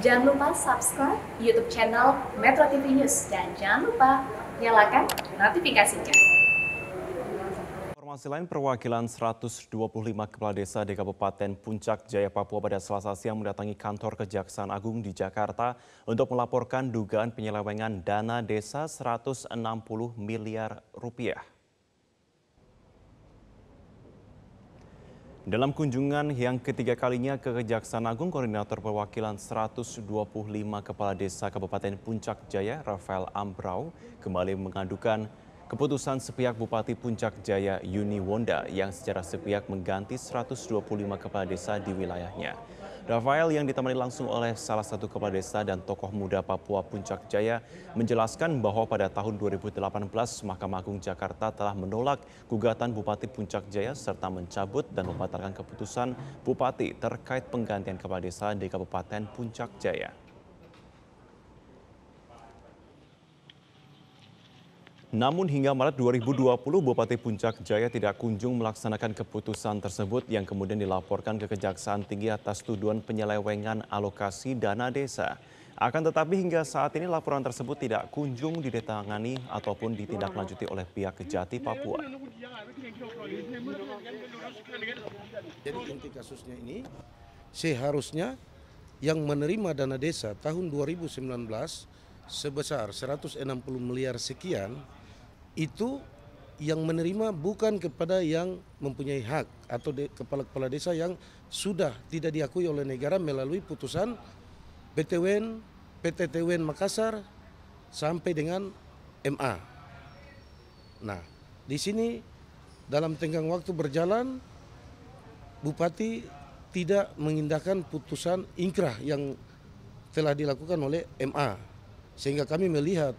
Jangan lupa subscribe YouTube channel Metro TV News dan jangan lupa nyalakan notifikasinya. Informasi lain, perwakilan 125 kepala desa di Kabupaten Puncak Jaya Papua pada selasa siang mendatangi kantor Kejaksaan Agung di Jakarta untuk melaporkan dugaan penyelewengan dana desa 160 miliar rupiah. Dalam kunjungan yang ketiga kalinya ke Kejaksaan Agung, Koordinator Perwakilan 125 Kepala Desa Kabupaten Puncak Jaya, Rafael Ambrau, kembali mengadukan Keputusan sepihak Bupati Puncak Jaya Yuni Wonda yang secara sepihak mengganti 125 kepala desa di wilayahnya. Rafael yang ditemani langsung oleh salah satu kepala desa dan tokoh muda Papua Puncak Jaya menjelaskan bahwa pada tahun 2018 Mahkamah Agung Jakarta telah menolak gugatan Bupati Puncak Jaya serta mencabut dan membatalkan keputusan Bupati terkait penggantian kepala desa di Kabupaten Puncak Jaya. Namun hingga Maret 2020, Bupati Puncak Jaya tidak kunjung melaksanakan keputusan tersebut yang kemudian dilaporkan ke Kejaksaan Tinggi atas tuduhan penyelewengan alokasi dana desa. Akan tetapi hingga saat ini laporan tersebut tidak kunjung didatangani ataupun ditindaklanjuti oleh pihak Kejati Papua. Jadi inti kasusnya ini seharusnya yang menerima dana desa tahun 2019 sebesar 160 miliar sekian itu yang menerima bukan kepada yang mempunyai hak atau kepala-kepala de desa yang sudah tidak diakui oleh negara melalui putusan PTWN, PTTWN Makassar sampai dengan MA. Nah, di sini dalam tenggang waktu berjalan Bupati tidak mengindahkan putusan ingkrah yang telah dilakukan oleh MA. Sehingga kami melihat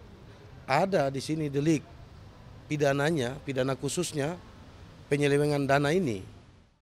ada di sini delik pidananya, pidana khususnya penyelewengan dana ini.